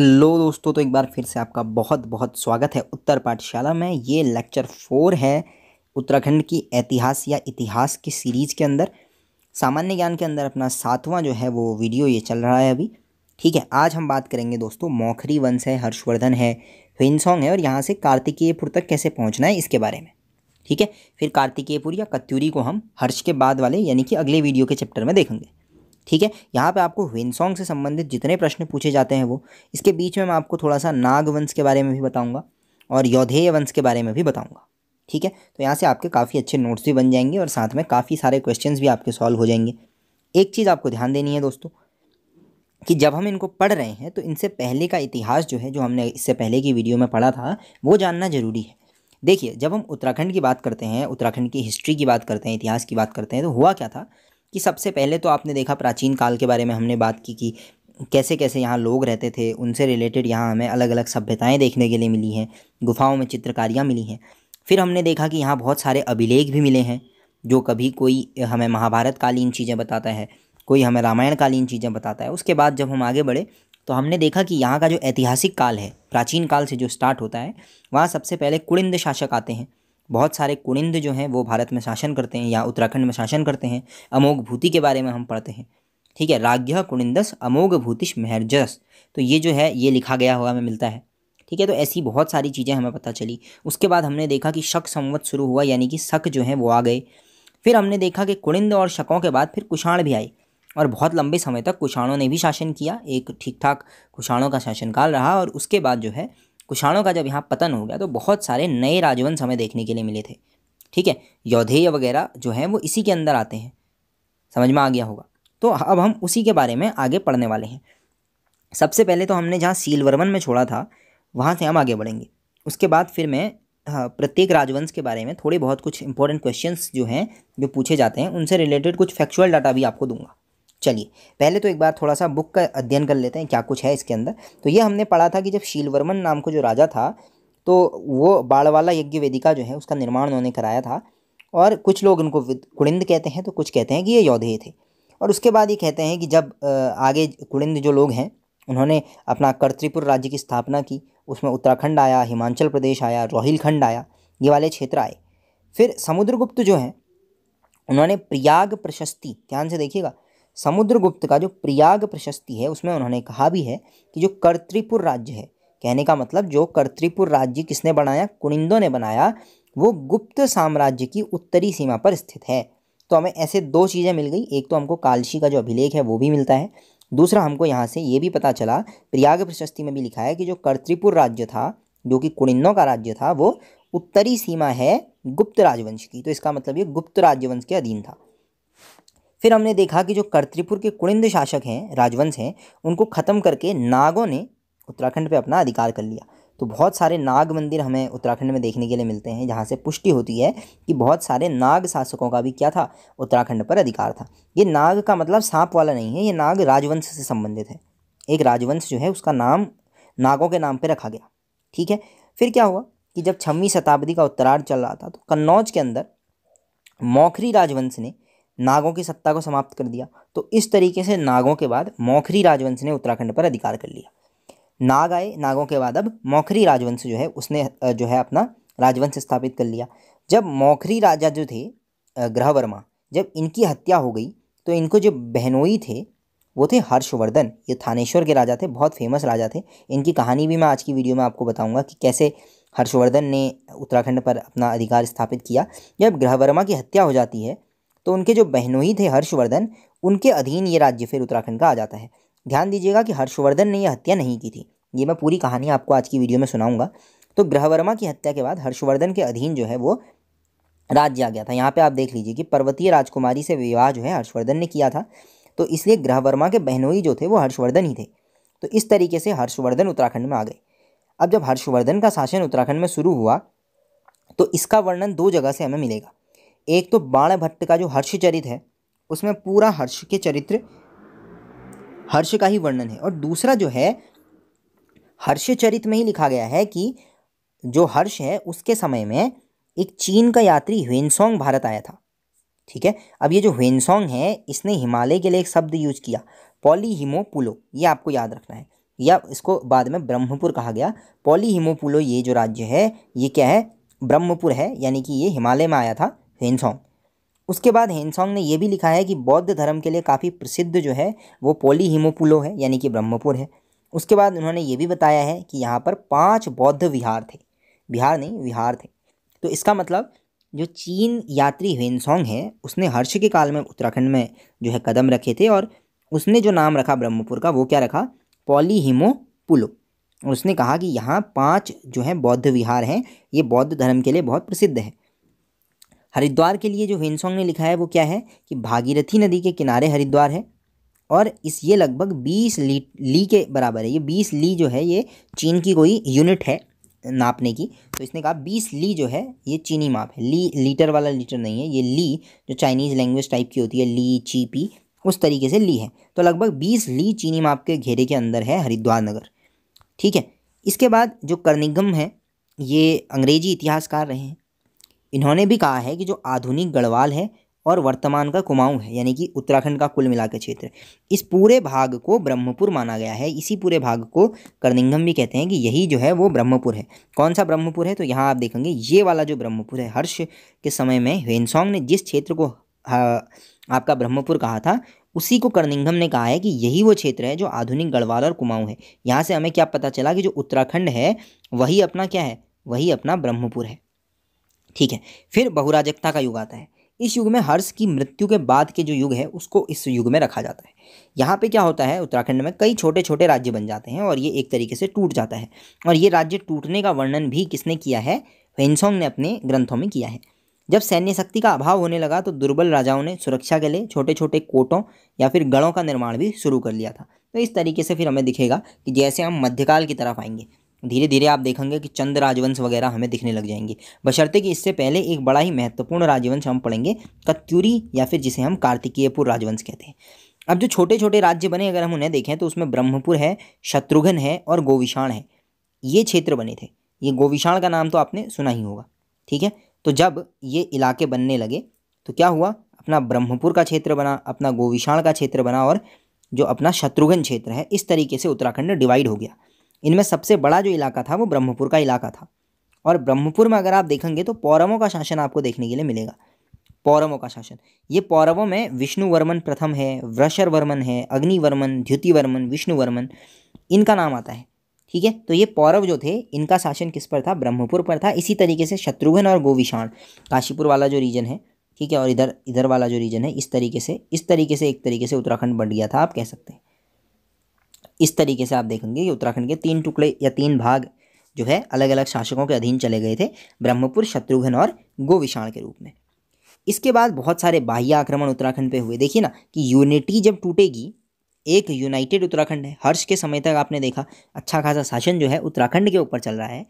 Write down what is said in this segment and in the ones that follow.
hello दोस्तों तो एक बार फिर से आपका बहुत बहुत स्वागत है उत्तर पाठशाला में ये लेक्चर फोर है उत्तराखंड की इतिहास या इतिहास की सीरीज़ के अंदर सामान्य ज्ञान के अंदर अपना सातवां जो है वो वीडियो ये चल रहा है अभी ठीक है आज हम बात करेंगे दोस्तों मौखरी वंश है हर्षवर्धन है हिंसोंग है और यहाँ से कार्तिकेयपुर तक कैसे पहुँचना है इसके बारे में ठीक है फिर कार्तिकेयपुर या कत्यूरी को हम हर्ष के बाद वाले यानी कि अगले वीडियो के चैप्टर में देखेंगे ठीक है यहाँ पे आपको ह्विनसोंग से संबंधित जितने प्रश्न पूछे जाते हैं वो इसके बीच में मैं आपको थोड़ा सा नाग वंश के बारे में भी बताऊँगा और यौधेय वंश के बारे में भी बताऊँगा ठीक है तो यहाँ से आपके काफ़ी अच्छे नोट्स भी बन जाएंगे और साथ में काफ़ी सारे क्वेश्चन भी आपके सॉल्व हो जाएंगे एक चीज़ आपको ध्यान देनी है दोस्तों कि जब हम इनको पढ़ रहे हैं तो इनसे पहले का इतिहास जो है जो हमने इससे पहले की वीडियो में पढ़ा था वो जानना ज़रूरी है देखिए जब हम उत्तराखंड की बात करते हैं उत्तराखंड की हिस्ट्री की बात करते हैं इतिहास की बात करते हैं तो हुआ क्या था कि सबसे पहले तो आपने देखा प्राचीन काल के बारे में हमने बात की कि कैसे कैसे यहाँ लोग रहते थे उनसे रिलेटेड यहाँ हमें अलग अलग सभ्यताएँ देखने के लिए मिली हैं गुफाओं में चित्रकारियाँ मिली हैं फिर हमने देखा कि यहाँ बहुत सारे अभिलेख भी मिले हैं जो कभी कोई हमें महाभारत कालीन चीज़ें बताता है कोई हमें रामायण कालीन चीज़ें बताता है उसके बाद जब हम आगे बढ़े तो हमने देखा कि यहाँ का जो ऐतिहासिक काल है प्राचीन काल से जो स्टार्ट होता है वहाँ सबसे पहले कुड़िंद शासक आते हैं बहुत सारे कुनिंद जो हैं वो भारत में शासन करते हैं या उत्तराखंड में शासन करते हैं अमोघ भूति के बारे में हम पढ़ते हैं ठीक है राज्य कुनिंदस अमोघ भूतिश महर्जस तो ये जो है ये लिखा गया हुआ हमें मिलता है ठीक है तो ऐसी बहुत सारी चीज़ें हमें पता चली उसके बाद हमने देखा कि शक संवत शुरू हुआ यानी कि शक जो है वो आ गए फिर हमने देखा कि कुणिंद और शकों के बाद फिर कुषाण भी आए और बहुत लंबे समय तक कुषाणों ने भी शासन किया एक ठीक ठाक कुषाणों का शासनकाल रहा और उसके बाद जो है कुषाणों का जब यहाँ पतन हो गया तो बहुत सारे नए राजवंश हमें देखने के लिए मिले थे ठीक है यौधेय वगैरह जो है वो इसी के अंदर आते हैं समझ में आ गया होगा तो अब हम उसी के बारे में आगे पढ़ने वाले हैं सबसे पहले तो हमने जहाँ सीलवर्मन में छोड़ा था वहाँ से हम आगे बढ़ेंगे उसके बाद फिर मैं प्रत्येक राजवंश के बारे में थोड़े बहुत कुछ इंपॉर्टेंट क्वेश्चंस जो हैं जो पूछे जाते हैं उनसे रिलेटेड कुछ फैक्चुअल डाटा भी आपको दूंगा चलिए पहले तो एक बार थोड़ा सा बुक का अध्ययन कर लेते हैं क्या कुछ है इसके अंदर तो ये हमने पढ़ा था कि जब शीलवर्मन नाम को जो राजा था तो वो बाड़वाला यज्ञ वेदिका जो है उसका निर्माण उन्होंने कराया था और कुछ लोग उनको कुड़िंद कहते हैं तो कुछ कहते हैं कि ये यौधेय थे और उसके बाद ये कहते हैं कि जब आगे कुड़िंद जो लोग हैं उन्होंने अपना कर्तृपुर राज्य की स्थापना की उसमें उत्तराखंड आया हिमाचल प्रदेश आया रोहिलखंड आया ये वाले क्षेत्र आए फिर समुद्रगुप्त जो हैं उन्होंने प्रयाग प्रशस्ति ध्यान से देखिएगा समुद्रगुप्त का जो प्रयाग प्रशस्ति है उसमें उन्होंने कहा भी है कि जो कर्तृपुर राज्य है कहने का मतलब जो कर्तृपुर राज्य किसने बनाया कुनिंदों ने बनाया वो गुप्त साम्राज्य की उत्तरी सीमा पर स्थित है तो हमें ऐसे दो चीज़ें मिल गई एक तो हमको कालशी का जो अभिलेख है वो भी मिलता है दूसरा हमको यहाँ से ये भी पता चला प्रयाग प्रशस्ति में भी लिखा है कि जो कर्तृपुर राज्य था जो कि कुणिन्नों का राज्य था वो उत्तरी सीमा है गुप्त राजवंश की तो इसका मतलब ये गुप्त राजवंश के अधीन था फिर हमने देखा कि जो कर्तपुर के कुणिंद शासक हैं राजवंश हैं उनको ख़त्म करके नागों ने उत्तराखंड पे अपना अधिकार कर लिया तो बहुत सारे नाग मंदिर हमें उत्तराखंड में देखने के लिए मिलते हैं जहाँ से पुष्टि होती है कि बहुत सारे नाग शासकों का भी क्या था उत्तराखंड पर अधिकार था ये नाग का मतलब सांप वाला नहीं है ये नाग राजवंश से संबंधित है एक राजवंश जो है उसका नाम नागों के नाम पर रखा गया ठीक है फिर क्या हुआ कि जब छवीं शताब्दी का उत्तरार्ध चल रहा था तो कन्नौज के अंदर मौखरी राजवंश ने नागों की सत्ता को समाप्त कर दिया तो इस तरीके से नागों के बाद मौखरी राजवंश ने उत्तराखंड पर अधिकार कर लिया नाग आए नागों के बाद अब मौखरी राजवंश जो है उसने जो है अपना राजवंश स्थापित कर लिया जब मौखरी राजा जो थे ग्रहवर्मा जब इनकी हत्या हो गई तो इनको जो बहनोई थे वो थे हर्षवर्धन ये थानेश्वर के राजा थे बहुत फेमस राजा थे इनकी कहानी भी मैं आज की वीडियो में आपको बताऊंगा कि कैसे हर्षवर्धन ने उत्तराखंड पर अपना अधिकार स्थापित किया जब ग्रहवर्मा की हत्या हो जाती है तो उनके जो बहनोई थे हर्षवर्धन उनके अधीन ये राज्य फिर उत्तराखंड का आ जाता है ध्यान दीजिएगा कि हर्षवर्धन ने यह हत्या नहीं की थी ये मैं पूरी कहानी आपको आज की वीडियो में सुनाऊंगा तो ग्रहवर्मा की हत्या के बाद हर्षवर्धन के अधीन जो है वो राज्य आ गया था यहाँ पे आप देख लीजिए कि पर्वतीय राजकुमारी से विवाह जो है हर्षवर्धन ने किया था तो इसलिए ग्रहवर्मा के बहनोई जो थे वो हर्षवर्धन ही थे तो इस तरीके से हर्षवर्धन उत्तराखंड में आ गए अब जब हर्षवर्धन का शासन उत्तराखंड में शुरू हुआ तो इसका वर्णन दो जगह से हमें मिलेगा एक तो बाण भट्ट का जो हर्ष चरित है उसमें पूरा हर्ष के चरित्र हर्ष का ही वर्णन है और दूसरा जो है हर्ष चरित्र में ही लिखा गया है कि जो हर्ष है उसके समय में एक चीन का यात्री ह्वेनसोंग भारत आया था ठीक है अब ये जो ह्वेनसोंग है इसने हिमालय के लिए एक शब्द यूज किया पॉलीहिमोपुलो ये आपको याद रखना है या इसको बाद में ब्रह्मपुर कहा गया पॉलीहिमोपुलो ये जो राज्य है ये क्या है ब्रह्मपुर है यानी कि ये हिमालय में आया था हेनसोंग उसके बाद हेनसोंग ने यह भी लिखा है कि बौद्ध धर्म के लिए काफ़ी प्रसिद्ध जो है वो पोली हिमोपुलो है यानी कि ब्रह्मपुर है उसके बाद उन्होंने ये भी बताया है कि यहाँ पर पाँच बौद्ध विहार थे बिहार नहीं विहार थे तो इसका मतलब जो चीन यात्री हेनसोंग है उसने हर्ष के काल में उत्तराखंड में जो है कदम रखे थे और उसने जो नाम रखा ब्रह्मपुर का वो क्या रखा पॉली हिमो पुलो उसने कहा कि यहाँ पांच जो हैं बौद्ध विहार हैं ये बौद्ध धर्म के लिए बहुत प्रसिद्ध हैं हरिद्वार के लिए जो वेनसोंग ने लिखा है वो क्या है कि भागीरथी नदी के किनारे हरिद्वार है और इस ये लगभग बीस ली ली के बराबर है ये बीस ली जो है ये चीन की कोई यूनिट है नापने की तो इसने कहा बीस ली जो है ये चीनी माप है ली लीटर वाला लीटर नहीं है ये ली जो चाइनीज़ लैंग्वेज टाइप की होती है ली ची पी उस तरीके से ली है तो लगभग बीस ली चीनी माप के घेरे के अंदर है हरिद्वार नगर ठीक है इसके बाद जो कर्निगम है ये अंग्रेजी इतिहासकार रहे हैं इन्होंने भी कहा है कि जो आधुनिक गढ़वाल है और वर्तमान का कुमाऊं है यानी कि उत्तराखंड का कुल मिला क्षेत्र इस पूरे भाग को ब्रह्मपुर माना गया है इसी पूरे भाग को कर्निंगम भी कहते हैं कि यही जो है वो ब्रह्मपुर है कौन सा ब्रह्मपुर है तो यहाँ आप देखेंगे ये वाला जो ब्रह्मपुर है हर्ष के समय में हेनसोंग ने जिस क्षेत्र को आपका ब्रह्मपुर कहा था उसी को कर्निंघम ने कहा है कि यही वो क्षेत्र है जो आधुनिक गढ़वाल और कुमाऊं है यहाँ से हमें क्या पता चला कि जो उत्तराखंड है वही अपना क्या है वही अपना ब्रह्मपुर है ठीक है फिर बहुराजकता का युग आता है इस युग में हर्ष की मृत्यु के बाद के जो युग है उसको इस युग में रखा जाता है यहाँ पे क्या होता है उत्तराखंड में कई छोटे छोटे राज्य बन जाते हैं और ये एक तरीके से टूट जाता है और ये राज्य टूटने का वर्णन भी किसने किया है हेनसोंग ने अपने ग्रंथों में किया है जब सैन्य शक्ति का अभाव होने लगा तो दुर्बल राजाओं ने सुरक्षा के लिए छोटे छोटे कोटों या फिर गढ़ों का निर्माण भी शुरू कर लिया था तो इस तरीके से फिर हमें दिखेगा कि जैसे हम मध्यकाल की तरफ आएंगे धीरे धीरे आप देखेंगे कि चंद राजवंश वगैरह हमें दिखने लग जाएंगे बशर्ते कि इससे पहले एक बड़ा ही महत्वपूर्ण राजवंश हम पढ़ेंगे कत्यूरी या फिर जिसे हम कार्तिकीयपुर राजवंश कहते हैं अब जो छोटे छोटे राज्य बने अगर हम उन्हें देखें तो उसमें ब्रह्मपुर है शत्रुघ्न है और गोविषाण है ये क्षेत्र बने थे ये गोविषाण का नाम तो आपने सुना ही होगा ठीक है तो जब ये इलाके बनने लगे तो क्या हुआ अपना ब्रह्मपुर का क्षेत्र बना अपना गोविषाण का क्षेत्र बना और जो अपना शत्रुघ्न क्षेत्र है इस तरीके से उत्तराखंड डिवाइड हो गया इनमें सबसे बड़ा जो इलाका था वो ब्रह्मपुर का इलाका था और ब्रह्मपुर में अगर आप देखेंगे तो पौरवों का शासन आपको देखने के लिए मिलेगा पौरवों का शासन ये पौरवों में विष्णुवर्मन प्रथम है वृषर वर्मन है अग्निवर्मन द्युतिवर्मन विष्णुवर्मन इनका नाम आता है ठीक है तो ये पौरव जो थे इनका शासन किस पर था ब्रह्मपुर पर था इसी तरीके से शत्रुघ्न और गोविषाण काशीपुर वाला जो रीजन है ठीक है और इधर इधर वाला जो रीजन है इस तरीके से इस तरीके से एक तरीके से उत्तराखंड बढ़ गया था आप कह सकते हैं इस तरीके से आप देखेंगे कि उत्तराखंड के तीन टुकड़े या तीन भाग जो है अलग अलग शासकों के अधीन चले गए थे ब्रह्मपुर शत्रुघ्न और गोविषाण के रूप में इसके बाद बहुत सारे बाह्य आक्रमण उत्तराखंड पे हुए देखिए ना कि यूनिटी जब टूटेगी एक यूनाइटेड उत्तराखंड है हर्ष के समय तक आपने देखा अच्छा खासा शासन जो है उत्तराखंड के ऊपर चल रहा है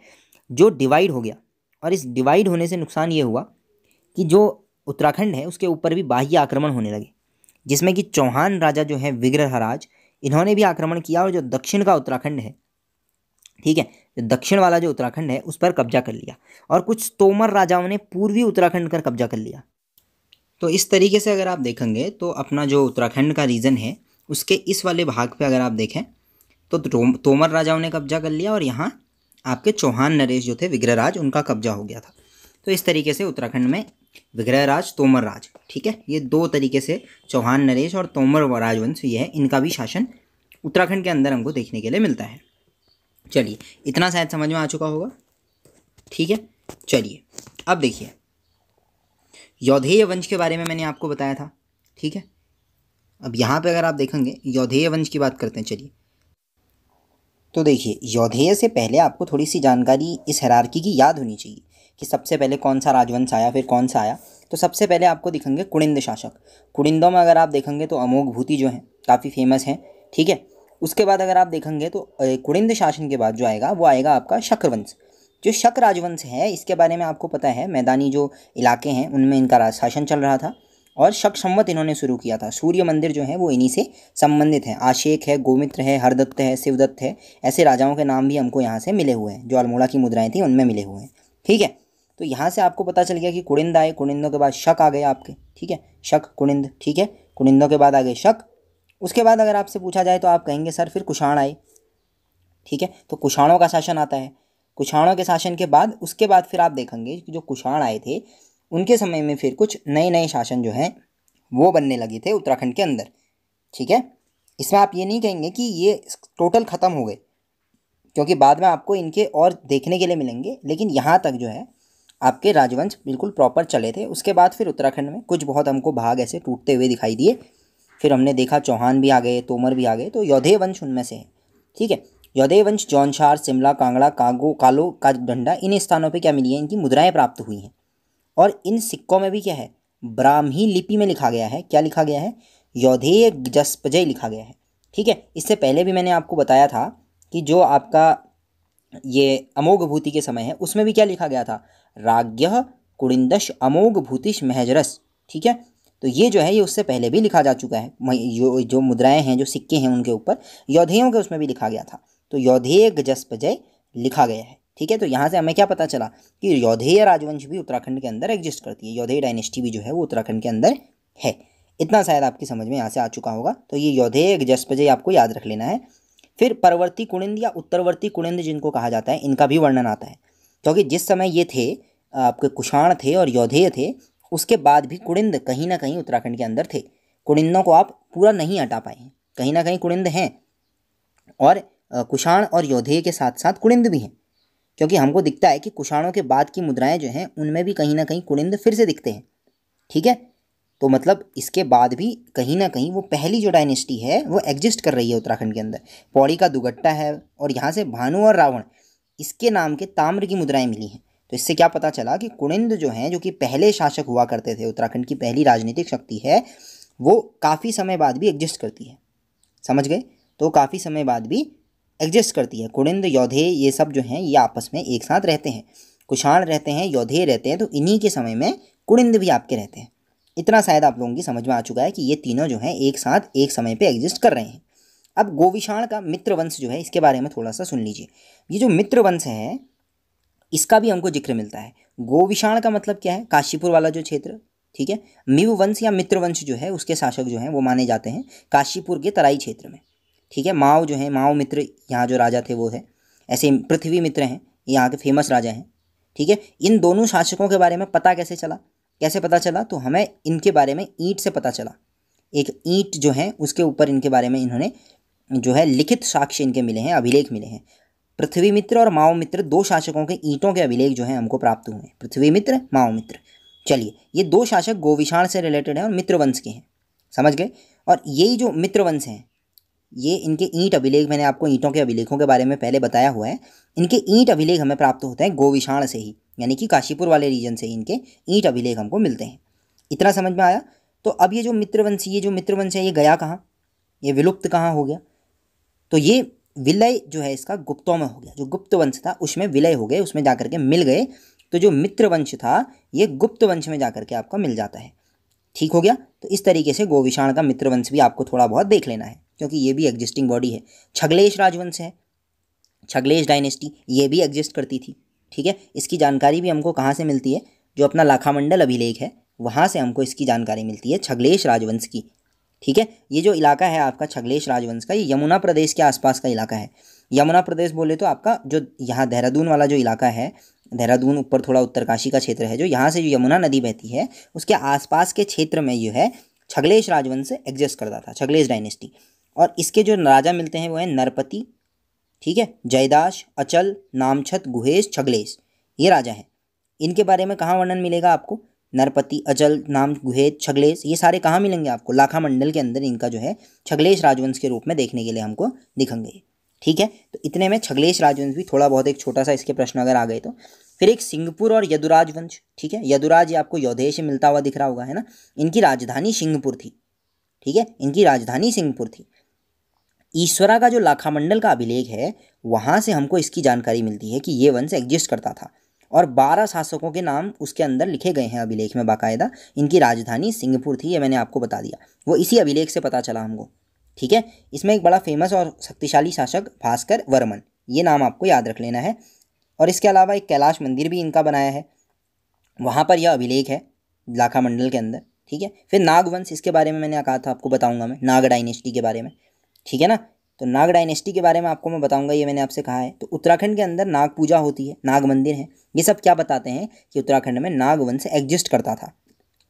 जो डिवाइड हो गया और इस डिवाइड होने से नुकसान ये हुआ कि जो उत्तराखंड है उसके ऊपर भी बाह्य आक्रमण होने लगे जिसमें कि चौहान राजा जो है विग्रहराज इन्होंने भी आक्रमण किया और जो दक्षिण का उत्तराखंड है ठीक है जो दक्षिण वाला जो उत्तराखंड है उस पर कब्जा कर लिया और कुछ तोमर राजाओं ने पूर्वी उत्तराखंड पर कब्जा कर लिया तो इस तरीके से अगर आप देखेंगे तो अपना जो उत्तराखंड का रीजन है उसके इस वाले भाग पे अगर आप देखें तो, तो तोमर राजाओं ने कब्जा कर लिया और यहाँ आपके चौहान नरेश जो थे विग्रहराज उनका कब्जा हो गया था तो इस तरीके से उत्तराखंड में विग्रहराज तोमर राज ठीक है ये दो तरीके से चौहान नरेश और तोमर राजवंश ये है इनका भी शासन उत्तराखंड के अंदर हमको देखने के लिए मिलता है चलिए इतना शायद समझ में आ चुका होगा ठीक है चलिए अब देखिए यौधेय वंश के बारे में मैंने आपको बताया था ठीक है अब यहाँ पे अगर आप देखेंगे यौधेय वंश की बात करते हैं चलिए तो देखिए यौधेय से पहले आपको थोड़ी सी जानकारी इस हरारकी की याद होनी चाहिए कि सबसे पहले कौन सा राजवंश आया फिर कौन सा आया तो सबसे पहले आपको दिखेंगे कुड़िंद शासक कुड़िंदों में अगर आप देखेंगे तो अमोघ भूति जो है काफ़ी फेमस हैं ठीक है उसके बाद अगर आप देखेंगे तो कुड़िंद शासन के बाद जो आएगा वो आएगा आपका शक्रवंश जो शक राजवंश है इसके बारे में आपको पता है मैदानी जो इलाके हैं उनमें इनका शासन चल रहा था और शक संवत इन्होंने शुरू किया था सूर्य मंदिर जो है वो इन्हीं से संबंधित है आशेक है गोमित्र है हरदत्त है शिवदत्त है ऐसे राजाओं के नाम भी हमको यहाँ से मिले हुए हैं जो अल्मोड़ा की मुद्राएं थी उनमें मिले हुए हैं ठीक है तो यहाँ से आपको पता चल गया कि कुड़िंद आए कुड़िंदों के बाद शक आ गए आपके ठीक है शक कुड़िंद ठीक है कुड़िंदों के बाद आ गए शक उसके बाद अगर आपसे पूछा जाए तो आप कहेंगे सर फिर कुषाण आए ठीक है तो कुषाणों का शासन आता है कुषाणों के शासन के बाद उसके बाद फिर आप देखेंगे कि जो कुषाण आए थे उनके समय में फिर कुछ नए नए शासन जो हैं वो बनने लगे थे उत्तराखंड के अंदर ठीक है इसमें आप ये नहीं कहेंगे कि ये टोटल ख़त्म हो गए क्योंकि बाद में आपको इनके और देखने के लिए मिलेंगे लेकिन यहाँ तक जो है आपके राजवंश बिल्कुल प्रॉपर चले थे उसके बाद फिर उत्तराखंड में कुछ बहुत हमको भाग ऐसे टूटते हुए दिखाई दिए फिर हमने देखा चौहान भी आ गए तोमर भी आ गए तो यौधे वंश उनमें से है ठीक है यौधे वंश जौनशार शिमला कांगड़ा कागो कालो का डंडा इन स्थानों पर क्या मिली है इनकी मुद्राएँ प्राप्त हुई हैं और इन सिक्कों में भी क्या है ब्राह्मी लिपि में लिखा गया है क्या लिखा गया है यौधेय जस्पजय लिखा गया है ठीक है इससे पहले भी मैंने आपको बताया था कि जो आपका ये अमोघ भूति के समय है उसमें भी क्या लिखा गया था राग्य कुड़िंदश अमोघ भूतिश महजरस ठीक है तो ये जो है ये उससे पहले भी लिखा जा चुका है जो जो मुद्राएं हैं जो सिक्के हैं उनके ऊपर यौधेयों के उसमें भी लिखा गया था तो यौधेय गजस्प जय लिखा गया है ठीक है तो यहाँ से हमें क्या पता चला कि यौधेय राजवंश भी उत्तराखंड के अंदर एग्जिस्ट करती है योधेय डायनेस्टी भी जो है वो उत्तराखंड के अंदर है इतना शायद आपकी समझ में यहाँ से आ चुका होगा तो ये योधेय गजस्प जय आपको याद रख लेना है फिर परवर्ती कुणिंद या उत्तरवर्ती कुणिंद जिनको कहा जाता है इनका भी वर्णन आता है क्योंकि जिस समय ये थे आपके कुषाण थे और योधेय थे उसके बाद भी कुणिंद कहीं ना कहीं उत्तराखंड के अंदर थे कुणिंदों को आप पूरा नहीं हटा पाए हैं कहीं ना कहीं कुणिंद हैं और कुषाण और योधेय के साथ साथ कुणिंद भी हैं क्योंकि हमको दिखता है कि कुषाणों के बाद की मुद्राएं जो हैं उनमें भी कहीं ना कहीं कुणिंद फिर से दिखते हैं ठीक है तो मतलब इसके बाद भी कहीं ना कहीं वो पहली जो डायनेस्टी है वो एग्जिस्ट कर रही है उत्तराखंड के अंदर पौड़ी का दुगट्टा है और यहाँ से भानु और रावण इसके नाम के ताम्र की मुद्राएं मिली हैं तो इससे क्या पता चला कि कुणिंद जो हैं जो कि पहले शासक हुआ करते थे उत्तराखंड की पहली राजनीतिक शक्ति है वो काफ़ी समय बाद भी एग्जिस्ट करती है समझ गए तो काफ़ी समय बाद भी एग्जिस्ट करती है कुणिंद योधे ये सब जो हैं ये आपस में एक साथ रहते हैं कुषाण रहते हैं योधे रहते हैं तो इन्हीं के समय में कुणिंद भी आपके रहते हैं इतना शायद आप लोगों की समझ में आ चुका है कि ये तीनों जो हैं एक साथ एक समय पे एग्जिस्ट कर रहे हैं अब गोविषाण का मित्र वंश जो है इसके बारे में थोड़ा सा सुन लीजिए ये जो मित्र वंश है इसका भी हमको जिक्र मिलता है गोविषाण का मतलब क्या है काशीपुर वाला जो क्षेत्र ठीक है मिव वंश या मित्र वंश जो है उसके शासक जो हैं वो माने जाते हैं काशीपुर के तराई क्षेत्र में ठीक है माओ जो है माओ मित्र यहाँ जो राजा थे वो है ऐसे पृथ्वी मित्र हैं यहाँ के फेमस राजा हैं ठीक है इन दोनों शासकों के बारे में पता कैसे चला कैसे पता चला तो हमें इनके बारे में ईंट से पता चला एक ईंट जो है उसके ऊपर इनके बारे में इन्होंने जो है लिखित साक्ष्य इनके मिले हैं अभिलेख मिले हैं पृथ्वी मित्र और माओ मित्र दो शासकों के ईंटों के अभिलेख जो है हमको प्राप्त हुए हैं पृथ्वी मित्र माओ मित्र चलिए ये दो शासक गोविषाण से रिलेटेड हैं और मित्रवंश के हैं समझ गए और यही जो मित्रवंश हैं ये इनके ईंट अभिलेख मैंने आपको ईंटों के अभिलेखों के बारे में पहले बताया हुआ है इनके ईंट अभिलेख हमें प्राप्त होते हैं गोविषाण से ही यानी कि काशीपुर वाले रीजन से ही इनके ईंट अभिलेख हमको मिलते हैं इतना समझ में आया तो अब ये जो मित्रवंश ये जो मित्रवंश है ये गया कहाँ ये विलुप्त कहाँ हो गया तो ये विलय जो है इसका गुप्तों में हो गया जो गुप्त वंश था उसमें विलय हो गए उसमें जा के मिल गए तो जो मित्र वंश था ये गुप्त वंश में जा के आपका मिल जाता है ठीक हो गया तो इस तरीके से गोविषाण का मित्र वंश भी आपको थोड़ा बहुत देख लेना है क्योंकि ये भी एग्जिस्टिंग बॉडी है छगलेश राजवंश है छगलेश डायनेस्टी ये भी एग्जिस्ट करती थी ठीक है इसकी जानकारी भी हमको कहाँ से मिलती है जो अपना लाखामंडल अभिलेख है वहाँ से हमको इसकी जानकारी मिलती है छगलेश राजवंश की ठीक है ये जो इलाका है आपका छगलेश राजवंश का ये यमुना प्रदेश के आसपास का इलाका है यमुना प्रदेश बोले तो आपका जो यहाँ देहरादून वाला जो इलाका है देहरादून ऊपर थोड़ा उत्तरकाशी का क्षेत्र है जो यहाँ से जो यमुना नदी बहती है उसके आसपास के क्षेत्र में जो है छगलेश राजवंश एग्जिस्ट करता था छगलेश डायनेस्टी और इसके जो राजा मिलते हैं वो हैं नरपति ठीक है जयदाश अचल नामछत गुहेश छगलेश ये राजा हैं इनके बारे में कहाँ वर्णन मिलेगा आपको नरपति अचल नाम गुहेश छगलेश ये सारे कहाँ मिलेंगे आपको लाखा मंडल के अंदर इनका जो है छगलेश राजवंश के रूप में देखने के लिए हमको दिखेंगे ठीक है तो इतने में छगलेश राजवंश भी थोड़ा बहुत एक छोटा सा इसके प्रश्न अगर आ गए तो फिर एक सिंहपुर और यदुराज वंश ठीक है यदुराज ये आपको यौधे से मिलता हुआ दिख रहा होगा है ना इनकी राजधानी सिंहपुर थी ठीक है इनकी राजधानी सिंहपुर थी ईश्वरा का जो लाखामंडल का अभिलेख है वहाँ से हमको इसकी जानकारी मिलती है कि ये वंश एग्जिस्ट करता था और बारह शासकों के नाम उसके अंदर लिखे गए हैं अभिलेख में बाकायदा इनकी राजधानी सिंगापुर थी ये मैंने आपको बता दिया वो इसी अभिलेख से पता चला हमको ठीक है इसमें एक बड़ा फेमस और शक्तिशाली शासक भास्कर वर्मन ये नाम आपको याद रख लेना है और इसके अलावा एक कैलाश मंदिर भी इनका बनाया है वहाँ पर यह अभिलेख है लाखा मंडल के अंदर ठीक है फिर नागवंश इसके बारे में मैंने कहा था आपको बताऊंगा मैं नाग डायनेस्टी के बारे में ठीक है ना तो नाग डायनेस्टी के बारे में आपको मैं बताऊंगा ये मैंने आपसे कहा है तो उत्तराखंड के अंदर नाग पूजा होती है नाग मंदिर है ये सब क्या बताते हैं कि उत्तराखंड में नाग वंश एग्जिस्ट करता था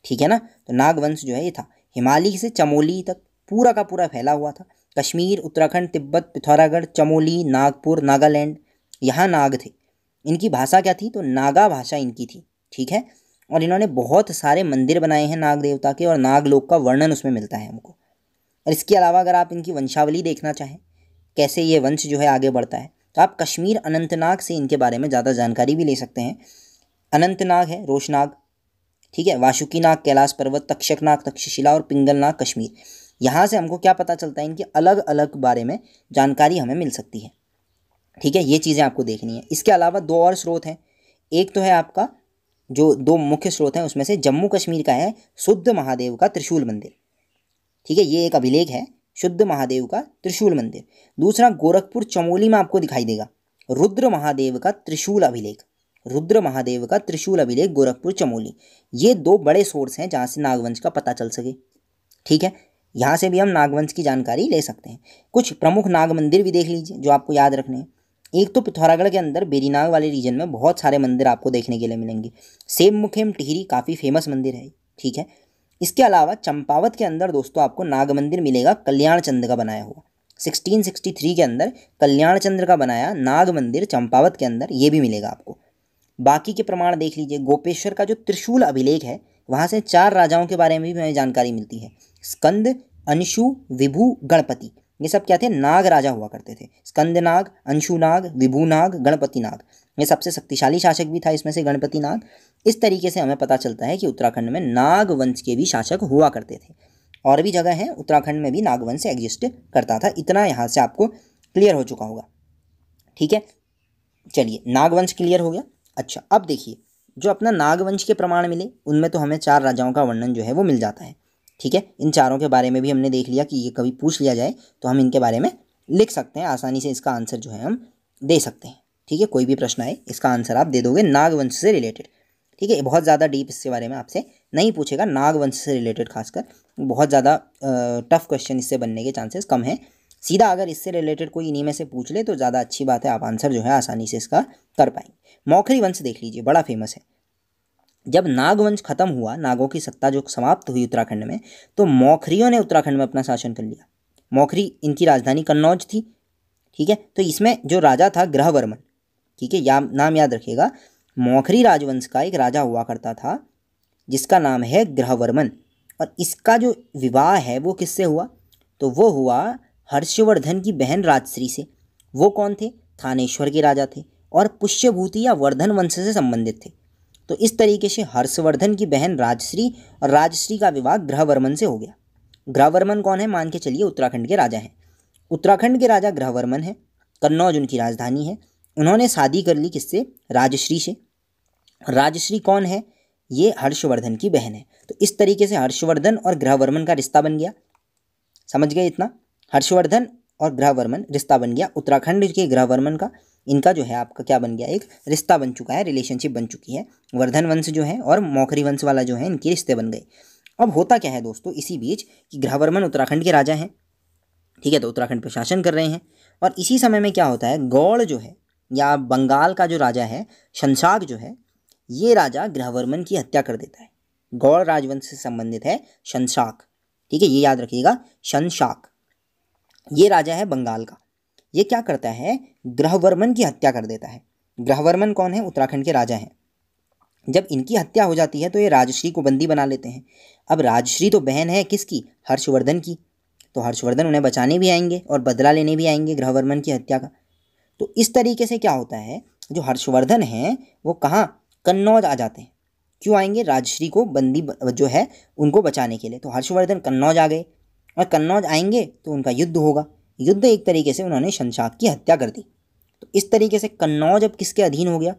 ठीक है ना तो नाग वंश जो है ये था हिमालय से चमोली तक पूरा का पूरा फैला हुआ था कश्मीर उत्तराखंड तिब्बत पिथौरागढ़ चमोली नागपुर नागालैंड यहाँ नाग थे इनकी भाषा क्या थी तो नागा भाषा इनकी थी ठीक है और इन्होंने बहुत सारे मंदिर बनाए हैं नाग देवता के और नाग लोक का वर्णन उसमें मिलता है हमको और इसके अलावा अगर आप इनकी वंशावली देखना चाहें कैसे ये वंश जो है आगे बढ़ता है तो आप कश्मीर अनंतनाग से इनके बारे में ज़्यादा जानकारी भी ले सकते हैं अनंतनाग है रोशनाग ठीक है वाशुकी नाग कैलाश पर्वत तक्षकनाग तक्षशिला और पिंगल नाग कश्मीर यहाँ से हमको क्या पता चलता है इनके अलग अलग बारे में जानकारी हमें मिल सकती है ठीक है ये चीज़ें आपको देखनी है इसके अलावा दो और स्रोत हैं एक तो है आपका जो दो मुख्य स्रोत हैं उसमें से जम्मू कश्मीर का है शुद्ध महादेव का त्रिशूल मंदिर ठीक है ये एक अभिलेख है शुद्ध महादेव का त्रिशूल मंदिर दूसरा गोरखपुर चमोली में आपको दिखाई देगा रुद्र महादेव का त्रिशूल अभिलेख रुद्र महादेव का त्रिशूल अभिलेख गोरखपुर चमोली ये दो बड़े सोर्स हैं जहाँ से नागवंश का पता चल सके ठीक है यहाँ से भी हम नागवंश की जानकारी ले सकते हैं कुछ प्रमुख नाग मंदिर भी देख लीजिए जो आपको याद रखने हैं एक तो पिथौरागढ़ के अंदर बेरीनाग वाले रीजन में बहुत सारे मंदिर आपको देखने के लिए मिलेंगे सेब मुखेम टिहरी काफ़ी फेमस मंदिर है ठीक है इसके अलावा चंपावत के अंदर दोस्तों आपको नाग मंदिर मिलेगा कल्याण चंद्र का बनाया हुआ 1663 के अंदर कल्याण चंद्र का बनाया नाग मंदिर चंपावत के अंदर ये भी मिलेगा आपको बाकी के प्रमाण देख लीजिए गोपेश्वर का जो त्रिशूल अभिलेख है वहाँ से चार राजाओं के बारे में भी हमें जानकारी मिलती है स्कंद अंशु विभु गणपति ये सब क्या थे नाग राजा हुआ करते थे स्कंद नाग अंशु नाग विभु नाग गणपति नाग ये सबसे शक्तिशाली शासक भी था इसमें से गणपति नाग इस तरीके से हमें पता चलता है कि उत्तराखंड में नाग वंश के भी शासक हुआ करते थे और भी जगह हैं उत्तराखंड में भी नागवंश एग्जिस्ट करता था इतना यहाँ से आपको क्लियर हो चुका होगा ठीक है चलिए नागवंश क्लियर हो गया अच्छा अब देखिए जो अपना नागवंश के प्रमाण मिले उनमें तो हमें चार राजाओं का वर्णन जो है वो मिल जाता है ठीक है इन चारों के बारे में भी हमने देख लिया कि ये कभी पूछ लिया जाए तो हम इनके बारे में लिख सकते हैं आसानी से इसका आंसर जो है हम दे सकते हैं ठीक है कोई भी प्रश्न आए इसका आंसर आप दे दोगे नागवंश से रिलेटेड ठीक है बहुत ज़्यादा डीप इसके बारे में आपसे नहीं पूछेगा नागवंश से रिलेटेड खासकर बहुत ज़्यादा टफ क्वेश्चन इससे बनने के चांसेस कम हैं सीधा अगर इससे रिलेटेड कोई इन्हीं में से पूछ ले तो ज़्यादा अच्छी बात है आप आंसर जो है आसानी से इसका कर पाएंगे मौखरी वंश देख लीजिए बड़ा फेमस है जब नागवंश खत्म हुआ नागों की सत्ता जो समाप्त हुई उत्तराखंड में तो मौखरियों ने उत्तराखंड में अपना शासन कर लिया मौखरी इनकी राजधानी कन्नौज थी ठीक है तो इसमें जो राजा था ग्रहवर्मन ठीक है या नाम याद रखिएगा मौखरी राजवंश का एक राजा हुआ करता था जिसका नाम है ग्रहवर्मन और इसका जो विवाह है वो किससे हुआ तो वो हुआ हर्षवर्धन की बहन राजश्री से वो कौन थे थानेश्वर के राजा थे और पुष्यभूति या वर्धन वंश से संबंधित थे तो इस तरीके से हर्षवर्धन की बहन राजश्री और राजश्री का विवाह ग्रहवर्मन से हो गया ग्रहवर्मन कौन है मान के चलिए उत्तराखंड के राजा हैं उत्तराखंड के राजा ग्रहवर्मन है कन्नौज उनकी राजधानी है उन्होंने शादी कर ली किससे राजश्री से राजश्री कौन है ये हर्षवर्धन की बहन है तो इस तरीके से हर्षवर्धन और ग्रहवर्मन का रिश्ता बन गया समझ गए इतना हर्षवर्धन और ग्रहवर्मन रिश्ता बन गया उत्तराखंड के ग्रहवर्मन का इनका जो है आपका क्या बन गया एक रिश्ता बन चुका है रिलेशनशिप बन चुकी है वर्धन वंश जो है और मौखरी वंश वाला जो है इनके रिश्ते बन गए अब होता क्या है दोस्तों इसी बीच कि ग्रहवर्मन उत्तराखंड के राजा हैं ठीक है तो उत्तराखंड पर शासन कर रहे हैं और इसी समय में क्या होता है गौड़ जो है या बंगाल का जो राजा है शंशाक जो है ये राजा ग्रहवर्मन की हत्या कर देता है गौड़ राजवंश से संबंधित है शंशाक ठीक है ये याद रखिएगा शंशाक ये राजा है बंगाल का ये क्या करता है ग्रहवर्मन की हत्या कर देता है ग्रहवर्मन कौन है उत्तराखंड के राजा हैं जब इनकी हत्या हो जाती है तो ये राजश्री को बंदी बना लेते हैं अब राजश्री तो बहन है किसकी हर्षवर्धन की तो हर्षवर्धन उन्हें बचाने भी आएंगे और बदला लेने भी आएंगे ग्रहवर्मन की हत्या का तो इस तरीके से क्या होता है जो हर्षवर्धन हैं वो कहाँ कन्नौज आ जाते हैं क्यों आएंगे राजश्री को बंदी जो है उनको बचाने के लिए तो हर्षवर्धन कन्नौज आ गए और कन्नौज आएंगे तो उनका युद्ध होगा युद्ध एक तरीके से उन्होंने शंशाक की हत्या कर दी तो इस तरीके से कन्नौज अब किसके अधीन हो गया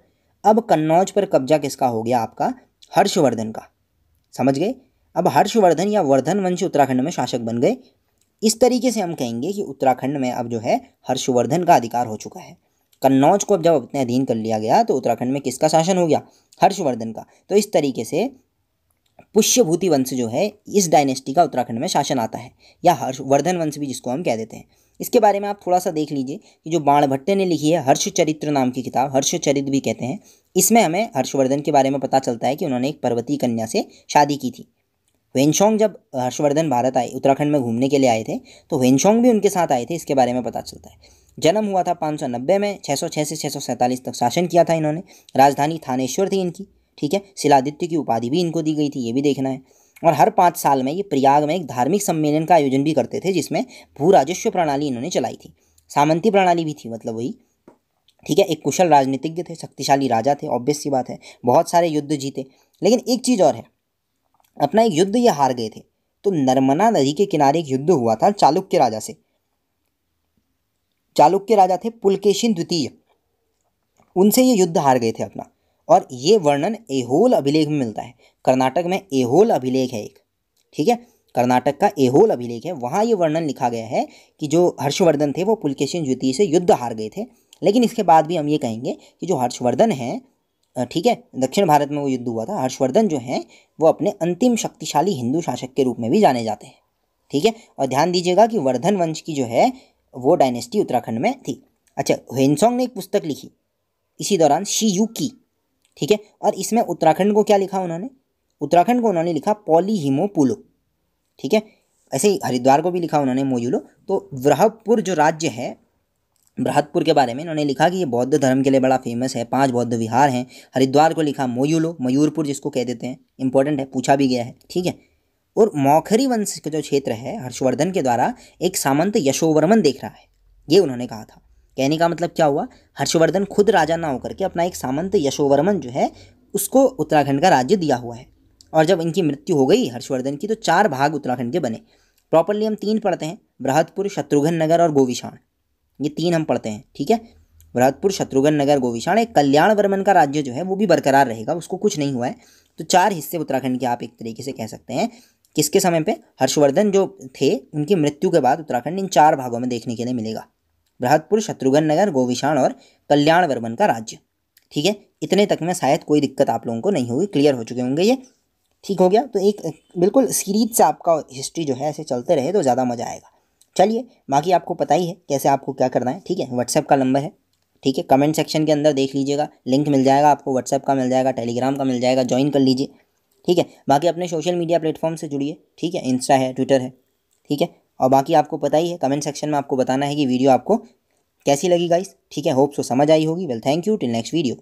अब कन्नौज पर कब्जा किसका हो गया आपका हर्षवर्धन का समझ गए अब हर्षवर्धन या वर्धन वंश उत्तराखंड में शासक बन गए इस तरीके से हम कहेंगे कि उत्तराखंड में अब जो है हर्षवर्धन का अधिकार हो चुका है कन्नौज को अब जब अपने अधीन कर लिया गया तो उत्तराखंड में किसका शासन हो गया हर्षवर्धन का तो इस तरीके से पुष्यभूति वंश जो है इस डायनेस्टी का उत्तराखंड में शासन आता है या हर्षवर्धन वंश भी जिसको हम कह देते हैं इसके बारे में आप थोड़ा सा देख लीजिए कि जो बाण भट्टे ने लिखी है हर्षचरित्र नाम की किताब हर्षचरित भी कहते हैं इसमें हमें हर्षवर्धन के बारे में पता चलता है कि उन्होंने एक पर्वतीय कन्या से शादी की थी वेनशोंग जब हर्षवर्धन भारत आए उत्तराखंड में घूमने के लिए आए थे तो वेनशोंग भी उनके साथ आए थे इसके बारे में पता चलता है जन्म हुआ था पाँच में छः से छः तक शासन किया था इन्होंने राजधानी थानेश्वर थी इनकी ठीक है शिलादित्य की उपाधि भी इनको दी गई थी ये भी देखना है और हर पाँच साल में ये प्रयाग में एक धार्मिक सम्मेलन का आयोजन भी करते थे जिसमें भू राजस्व प्रणाली इन्होंने चलाई थी सामंती प्रणाली भी थी मतलब वही ठीक है एक कुशल राजनीतिज्ञ थे शक्तिशाली राजा थे ऑब्वियस सी बात है बहुत सारे युद्ध जीते लेकिन एक चीज़ और है अपना एक युद्ध ये हार गए थे तो नर्मदा नदी के किनारे एक युद्ध हुआ था चालुक्य राजा से चालुक्य राजा थे पुलकेशिन द्वितीय उनसे ये युद्ध हार गए थे अपना और ये वर्णन एहोल अभिलेख में मिलता है कर्नाटक में एहोल अभिलेख है एक ठीक है कर्नाटक का एहोल अभिलेख है वहाँ ये वर्णन लिखा गया है कि जो हर्षवर्धन थे वो पुलकेशिन द्वितीय से युद्ध हार गए थे लेकिन इसके बाद भी हम ये कहेंगे कि जो हर्षवर्धन हैं ठीक है दक्षिण भारत में वो युद्ध हुआ था हर्षवर्धन जो हैं वो अपने अंतिम शक्तिशाली हिंदू शासक के रूप में भी जाने जाते हैं ठीक है और ध्यान दीजिएगा कि वर्धन वंश की जो है वो डायनेस्टी उत्तराखंड में थी अच्छा हेनसोंग ने एक पुस्तक लिखी इसी दौरान शी यू की ठीक है और इसमें उत्तराखंड को क्या लिखा उन्होंने उत्तराखंड को उन्होंने लिखा पॉली हिमोपुलो ठीक है ऐसे ही हरिद्वार को भी लिखा उन्होंने मोजुलो तो वृहपुर जो राज्य है बृहतपुर के बारे में इन्होंने लिखा कि ये बौद्ध धर्म के लिए बड़ा फेमस है पांच बौद्ध विहार हैं हरिद्वार को लिखा मोयूलो मयूरपुर जिसको कह देते हैं इंपॉर्टेंट है पूछा भी गया है ठीक है और मौखरी वंश का जो क्षेत्र है हर्षवर्धन के द्वारा एक सामंत यशोवर्मन देख रहा है ये उन्होंने कहा था कहने का मतलब क्या हुआ हर्षवर्धन खुद राजा ना होकर के अपना एक सामंत यशोवर्मन जो है उसको उत्तराखंड का राज्य दिया हुआ है और जब इनकी मृत्यु हो गई हर्षवर्धन की तो चार भाग उत्तराखंड के बने प्रॉपरली हम तीन पढ़ते हैं बृहतपुर शत्रुघ्न नगर और गोविशाण ये तीन हम पढ़ते हैं ठीक है भरतपुर शत्रुघ्न नगर गोविशाण कल्याण वर्मन का राज्य जो है वो भी बरकरार रहेगा उसको कुछ नहीं हुआ है तो चार हिस्से उत्तराखंड के आप एक तरीके से कह सकते हैं किसके समय पे हर्षवर्धन जो थे उनकी मृत्यु के बाद उत्तराखंड इन चार भागों में देखने के लिए मिलेगा भरतपुर शत्रुघ्न नगर गोविशाण और कल्याण वर्मन का राज्य ठीक है इतने तक में शायद कोई दिक्कत आप लोगों को नहीं होगी क्लियर हो चुके होंगे ये ठीक हो गया तो एक बिल्कुल सीरीज से आपका हिस्ट्री जो है ऐसे चलते रहे तो ज़्यादा मज़ा आएगा चलिए बाकी आपको पता ही है कैसे आपको क्या करना है ठीक है व्हाट्सएप का नंबर है ठीक है कमेंट सेक्शन के अंदर देख लीजिएगा लिंक मिल जाएगा आपको व्हाट्सएप का मिल जाएगा टेलीग्राम का मिल जाएगा ज्वाइन कर लीजिए ठीक है बाकी अपने सोशल मीडिया प्लेटफॉर्म से जुड़िए ठीक है इंस्टा है ट्विटर है ठीक है और बाकी आपको पता ही है कमेंट सेक्शन में आपको बताना है कि वीडियो आपको कैसी लगी गाइस ठीक है होप सो समझ आई होगी well thank you till next video